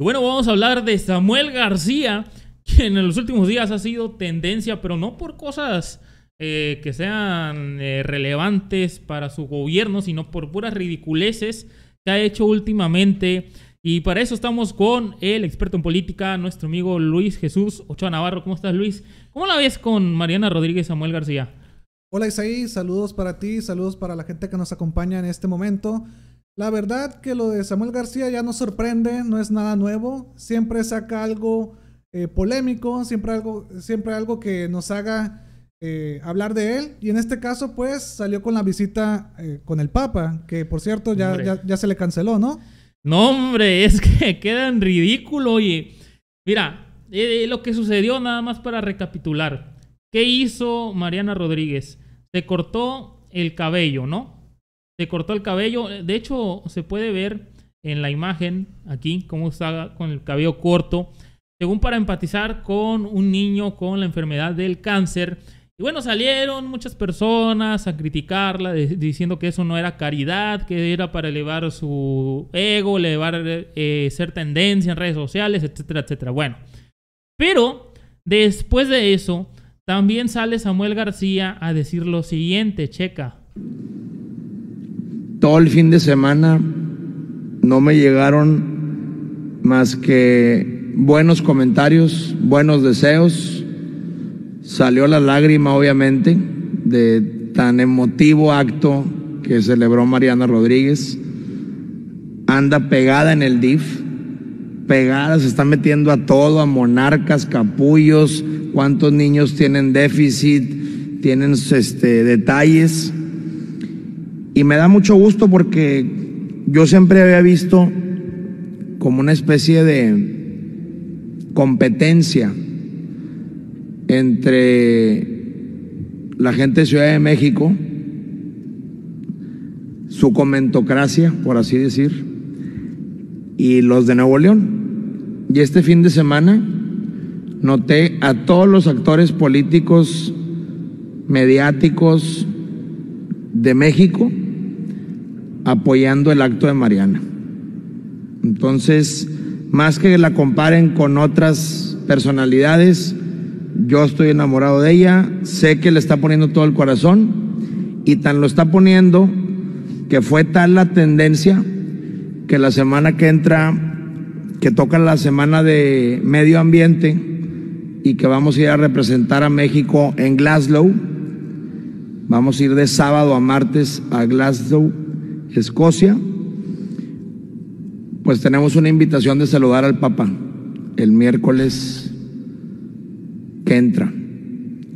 Y bueno, vamos a hablar de Samuel García, quien en los últimos días ha sido tendencia, pero no por cosas eh, que sean eh, relevantes para su gobierno, sino por puras ridiculeces que ha hecho últimamente. Y para eso estamos con el experto en política, nuestro amigo Luis Jesús Ochoa Navarro. ¿Cómo estás, Luis? ¿Cómo la ves con Mariana Rodríguez Samuel García? Hola, Isaí. Saludos para ti, saludos para la gente que nos acompaña en este momento. La verdad que lo de Samuel García ya no sorprende, no es nada nuevo, siempre saca algo eh, polémico, siempre algo, siempre algo que nos haga eh, hablar de él. Y en este caso, pues salió con la visita eh, con el Papa, que por cierto ya, ya, se le canceló, ¿no? No, hombre, es que queda en ridículo, oye. Mira, lo que sucedió, nada más para recapitular. ¿Qué hizo Mariana Rodríguez? Se cortó el cabello, ¿no? se cortó el cabello. De hecho, se puede ver en la imagen aquí cómo está con el cabello corto. Según para empatizar con un niño con la enfermedad del cáncer. Y bueno, salieron muchas personas a criticarla, diciendo que eso no era caridad, que era para elevar su ego, elevar eh, ser tendencia en redes sociales, etcétera, etcétera. Bueno, pero después de eso, también sale Samuel García a decir lo siguiente, checa. Todo el fin de semana no me llegaron más que buenos comentarios, buenos deseos. Salió la lágrima, obviamente, de tan emotivo acto que celebró Mariana Rodríguez. Anda pegada en el DIF, pegada, se está metiendo a todo, a monarcas, capullos, cuántos niños tienen déficit, tienen este, detalles y me da mucho gusto porque yo siempre había visto como una especie de competencia entre la gente de Ciudad de México, su comentocracia, por así decir, y los de Nuevo León. Y este fin de semana noté a todos los actores políticos, mediáticos de México apoyando el acto de Mariana. Entonces, más que la comparen con otras personalidades, yo estoy enamorado de ella, sé que le está poniendo todo el corazón y tan lo está poniendo que fue tal la tendencia que la semana que entra, que toca la semana de medio ambiente y que vamos a ir a representar a México en Glasgow, vamos a ir de sábado a martes a Glasgow Escocia, pues tenemos una invitación de saludar al Papa el miércoles que entra.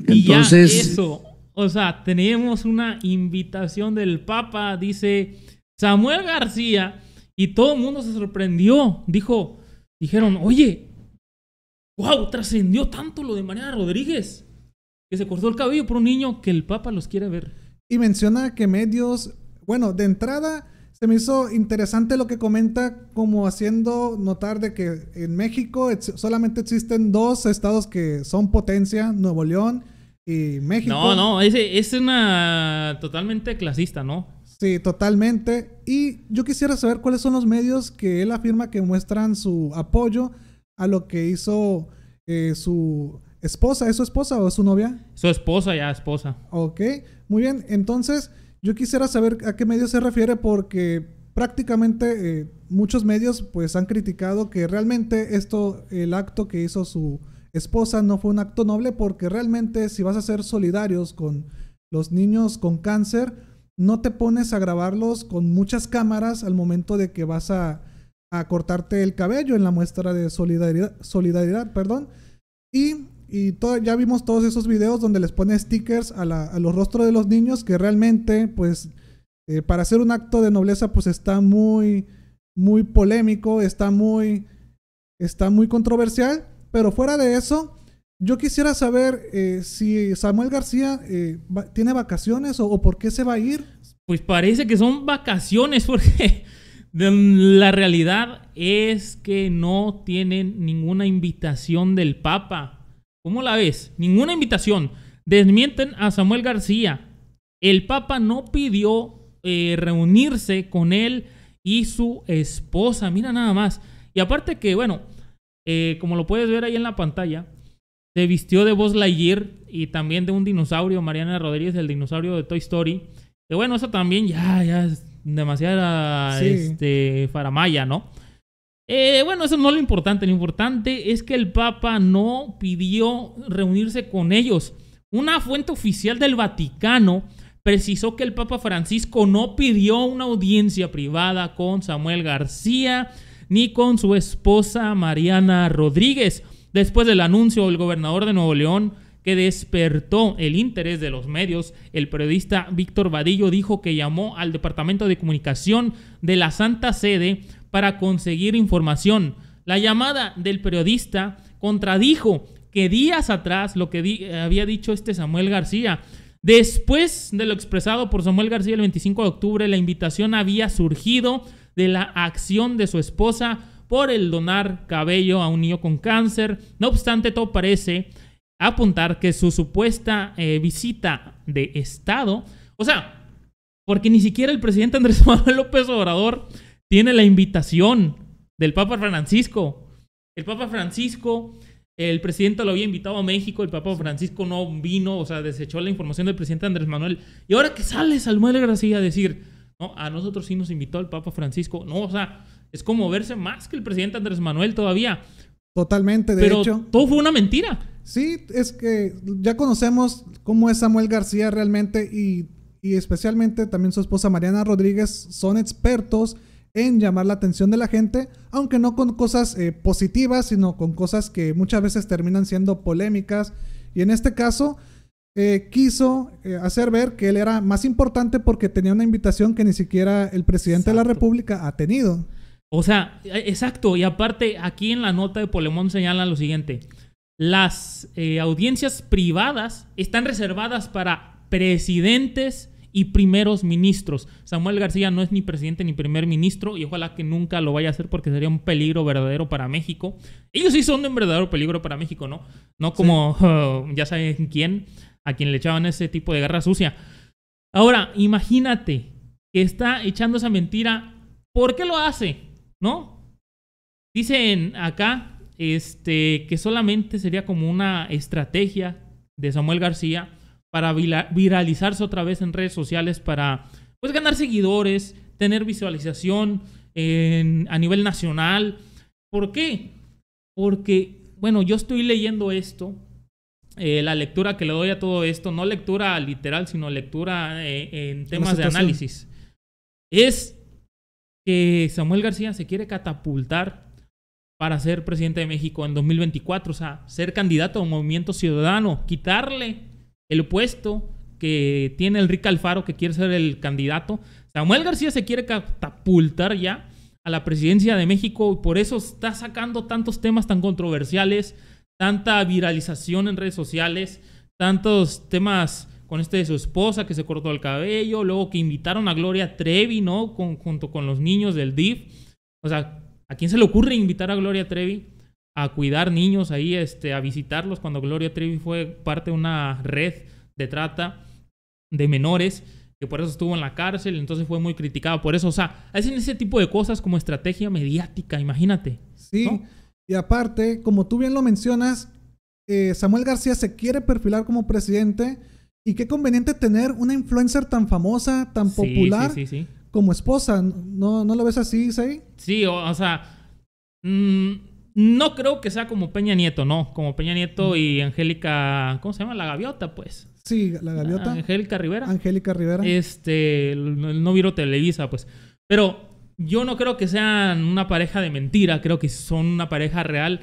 Entonces, y eso, o sea, tenemos una invitación del Papa, dice Samuel García, y todo el mundo se sorprendió. Dijo, dijeron, oye, wow, trascendió tanto lo de Mariana Rodríguez, que se cortó el cabello por un niño que el Papa los quiere ver. Y menciona que medios bueno, de entrada se me hizo interesante lo que comenta como haciendo notar de que en México solamente existen dos estados que son potencia, Nuevo León y México. No, no, es, una totalmente clasista, ¿no? Sí, totalmente. Y yo quisiera saber cuáles son los medios que él afirma que muestran su apoyo a lo que hizo eh, su esposa. ¿Es su esposa o es su novia? Su esposa, ya esposa. Ok, muy bien. Entonces, yo quisiera saber a qué medios se refiere porque prácticamente eh, muchos medios pues han criticado que realmente esto, el acto que hizo su esposa no fue un acto noble porque realmente si vas a ser solidarios con los niños con cáncer, no te pones a grabarlos con muchas cámaras al momento de que vas a, a cortarte el cabello en la muestra de solidaridad, solidaridad perdón. Y y ya vimos todos esos videos donde les pone stickers a, los rostros de los niños que realmente, pues, eh, para hacer un acto de nobleza, pues está muy, muy polémico, está muy, está muy controversial. Pero fuera de eso, yo quisiera saber eh, si Samuel García eh, tiene vacaciones o, o, por qué se va a ir. Pues parece que son vacaciones porque la realidad es que no tienen ninguna invitación del Papa. ¿Cómo la ves? Ninguna invitación. Desmienten a Samuel García. El Papa no pidió eh, reunirse con él y su esposa. Mira nada más. Y aparte que, bueno, eh, como lo puedes ver ahí en la pantalla, se vistió de Buzz Lightyear y también de un dinosaurio, Mariana Rodríguez, el dinosaurio de Toy Story. Que bueno, eso también ya, ya es demasiada este, faramaya, ¿no? Eh, bueno, eso no es lo importante. Lo importante es que el Papa no pidió reunirse con ellos. Una fuente oficial del Vaticano precisó que el Papa Francisco no pidió una audiencia privada con Samuel García ni con su esposa Mariana Rodríguez. Después del anuncio del gobernador de Nuevo León que despertó el interés de los medios, el periodista Víctor Vadillo dijo que llamó al Departamento de Comunicación de la Santa Sede para conseguir información. La llamada del periodista contradijo que días atrás lo que había dicho este Samuel García. Después de lo expresado por Samuel García el 25 de octubre, la invitación había surgido de la acción de su esposa por el donar cabello a un niño con cáncer. No obstante, todo parece apuntar que su supuesta eh, visita de Estado, o sea, porque ni siquiera el presidente Andrés Manuel López Obrador tiene la invitación del Papa Francisco. El Papa Francisco, el presidente lo había invitado a México, el Papa Francisco no vino, o sea, desechó la información del presidente Andrés Manuel. Y ahora que sale Samuel García a decir, no, a nosotros sí nos invitó el Papa Francisco. No, o sea, es como verse más que el presidente Andrés Manuel todavía. Totalmente, de hecho. Todo fue una mentira. Sí, es que ya conocemos cómo es Samuel García realmente y, y especialmente también su esposa Mariana Rodríguez son expertos en llamar la atención de la gente, aunque no con cosas eh, positivas, sino con cosas que muchas veces terminan siendo polémicas. Y en este caso, eh, quiso eh, hacer ver que él era más importante porque tenía una invitación que ni siquiera el presidente de la República ha tenido. O sea, e, exacto. Y aparte, aquí en la nota de Polemón señala lo siguiente. Las audiencias privadas están reservadas para presidentes y primeros ministros. Samuel García no es ni presidente ni primer ministro y ojalá que nunca lo vaya a hacer porque sería un peligro verdadero para México. Ellos sí son un verdadero peligro para México, ¿no? No como ya saben quién, a quien le echaban ese tipo de garra sucia. Ahora, imagínate que está echando esa mentira. ¿Por qué lo hace? ¿No? Dicen acá este, que solamente sería como una estrategia de Samuel García para viralizarse otra vez en redes sociales, para pues ganar seguidores, tener visualización a nivel nacional. ¿Por qué? Porque, bueno, yo estoy leyendo esto, eh, la lectura que le doy a todo esto, no lectura literal, sino lectura eh, en temas de análisis, es que Samuel García se quiere catapultar para ser presidente de México en 2024, o sea, ser candidato a un movimiento ciudadano, quitarle el puesto que tiene Enrique Alfaro, que quiere ser el candidato. Samuel García se quiere catapultar ya a la presidencia de México y por eso está sacando tantos temas tan controversiales, tanta viralización en redes sociales, tantos temas con este de su esposa que se cortó el cabello, luego que invitaron a Gloria Trevi, ¿no? junto con los niños del DIF. O sea, ¿a quién se le ocurre invitar a Gloria Trevi? a cuidar niños ahí, este, a visitarlos cuando Gloria Trevi fue parte de una red de trata de menores, que por eso estuvo en la cárcel, entonces fue muy criticada por eso. O sea, hacen ese tipo de cosas como estrategia mediática, imagínate. Sí, y aparte, como tú bien lo mencionas, eh, Samuel García se quiere perfilar como presidente y qué conveniente tener una influencer tan famosa, tan popular sí, como esposa. ¿No, ¿No lo ves así, Say? Sí, o, o sea... Mmm, no creo que sea como Peña Nieto, no. Como Peña Nieto y Angélica. ¿Cómo se llama? La gaviota, pues. Sí, la gaviota. Ah, Angélica Rivera. Angélica Rivera. Este. No viro Televisa, pues. Pero yo no creo que sean una pareja de mentira. Creo que son una pareja real.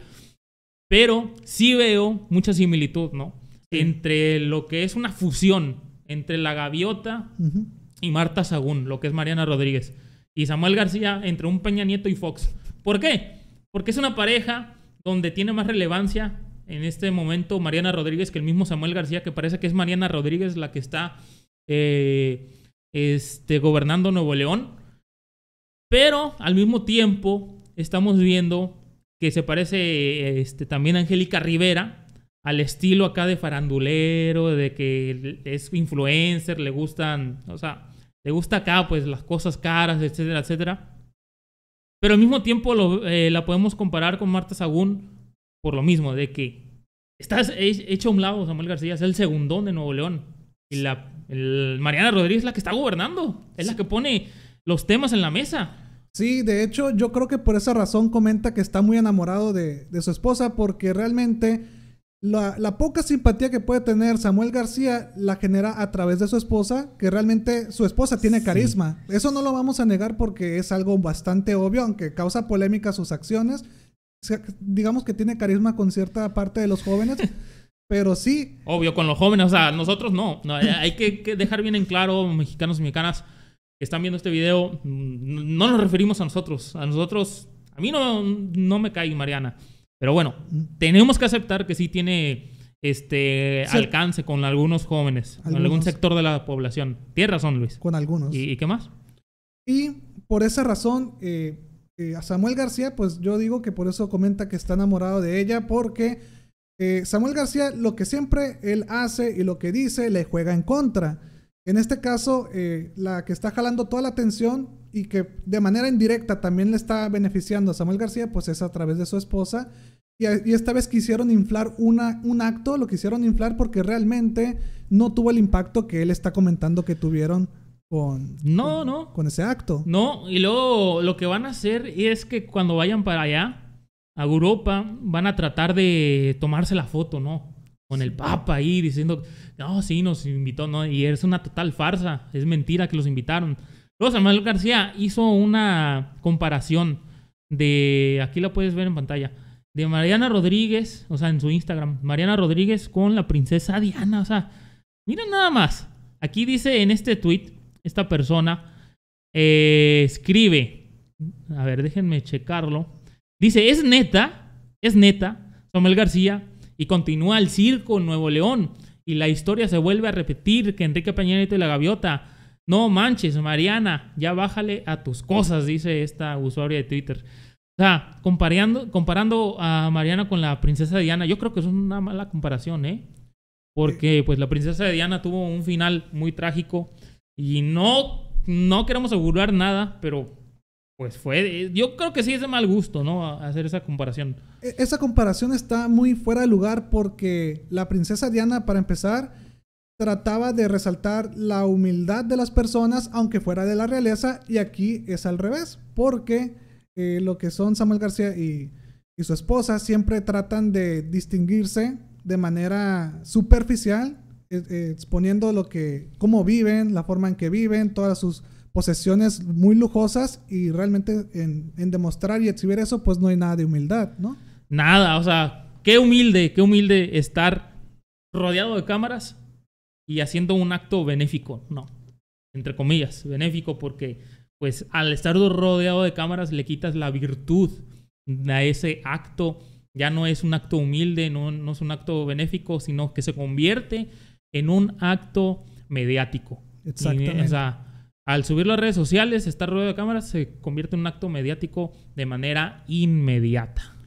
Pero sí veo mucha similitud, ¿no? Entre lo que es una fusión entre la gaviota y Marta Sagún, lo que es Mariana Rodríguez. Y Samuel García entre un Peña Nieto y Fox. ¿Por qué? Porque es una pareja donde tiene más relevancia en este momento Mariana Rodríguez que el mismo Samuel García, que parece que es Mariana Rodríguez la que está eh, este, gobernando Nuevo León. Pero al mismo tiempo estamos viendo que se parece este, también a Angélica Rivera, al estilo acá de farandulero, de que es influencer, le gustan, o sea, le gusta acá pues las cosas caras, etcétera, etcétera. Pero al mismo tiempo eh, la podemos comparar con Marta Sagún por lo mismo, de que estás hecho a un lado Samuel García, es el segundón de Nuevo León. Y la Mariana Rodríguez es la que está gobernando, es la que pone los temas en la mesa. Sí, de hecho, yo creo que por esa razón comenta que está muy enamorado de, de su esposa, porque realmente la, poca simpatía que puede tener Samuel García la genera a través de su esposa, que realmente su esposa tiene carisma. Eso no lo vamos a negar porque es algo bastante obvio, aunque causa polémica sus acciones. digamos que tiene carisma con cierta parte de los jóvenes. Pero sí. Obvio, con los jóvenes, o sea, nosotros no. hay que, dejar bien en claro, mexicanos y mexicanas que están viendo este video, mm, no nos referimos a nosotros. A nosotros, a mí no, no me cae Mariana. Pero bueno, tenemos que aceptar que sí tiene este alcance con algunos jóvenes, con algún sector de la población. Tiene razón, Luis. Con algunos. ¿Y, qué más? Y por esa razón, eh, eh, a Samuel García, pues yo digo que por eso comenta que está enamorado de ella, porque eh, Samuel García lo que siempre él hace y lo que dice le juega en contra. En este caso, eh, la que está jalando toda la atención y que de manera indirecta también le está beneficiando a Samuel García, pues es a través de su esposa. Y, esta vez quisieron inflar un acto, lo quisieron inflar porque realmente no tuvo el impacto que él está comentando que tuvieron con, no, no. con ese acto. No, y luego lo que van a hacer es que cuando vayan para allá, a Europa, van a tratar de tomarse la foto, ¿no? con el Papa ahí diciendo, no, sí, nos invitó, no, y es una total farsa, es mentira que los invitaron. Luego Samuel García hizo una comparación de, aquí la puedes ver en pantalla, de Mariana Rodríguez, o sea, en su Instagram, Mariana Rodríguez con la princesa Diana, o sea, Miren nada más. Aquí dice en este tweet, esta persona eh, escribe, a ver, déjenme checarlo, dice, es neta, es neta, Samuel García y continúa el circo en Nuevo León. Y la historia se vuelve a repetir que Enrique Peña Nieto y la gaviota. No manches, Mariana, ya bájale a tus cosas, dice esta usuaria de Twitter. O sea, comparando, comparando a Mariana con la princesa Diana, yo creo que es una mala comparación, ¿eh? Porque pues la princesa Diana tuvo un final muy trágico y no, no queremos asegurar nada, pero pues fue, eh, yo creo que sí es de mal gusto, ¿no? Hacer esa comparación. E, esa comparación está muy fuera de lugar porque la princesa Diana, para empezar, trataba de resaltar la humildad de las personas, aunque fuera de la realeza, y aquí es al revés, porque eh, lo que son Samuel García y, su esposa siempre tratan de distinguirse de manera superficial, e, exponiendo lo que, cómo viven, la forma en que viven, todas sus posesiones muy lujosas y realmente en, demostrar y exhibir eso, pues no hay nada de humildad, ¿no? Nada, o sea, qué humilde, qué humilde estar rodeado de cámaras y haciendo un acto benéfico, no, entre comillas, benéfico porque pues al estar rodeado de cámaras le quitas la virtud a ese acto, ya no es un acto humilde, no, no es un acto benéfico, sino que se convierte en un acto mediático. Exactamente. o sea, al subirlo a redes sociales, estar rueda de cámaras se convierte en un acto mediático de manera inmediata.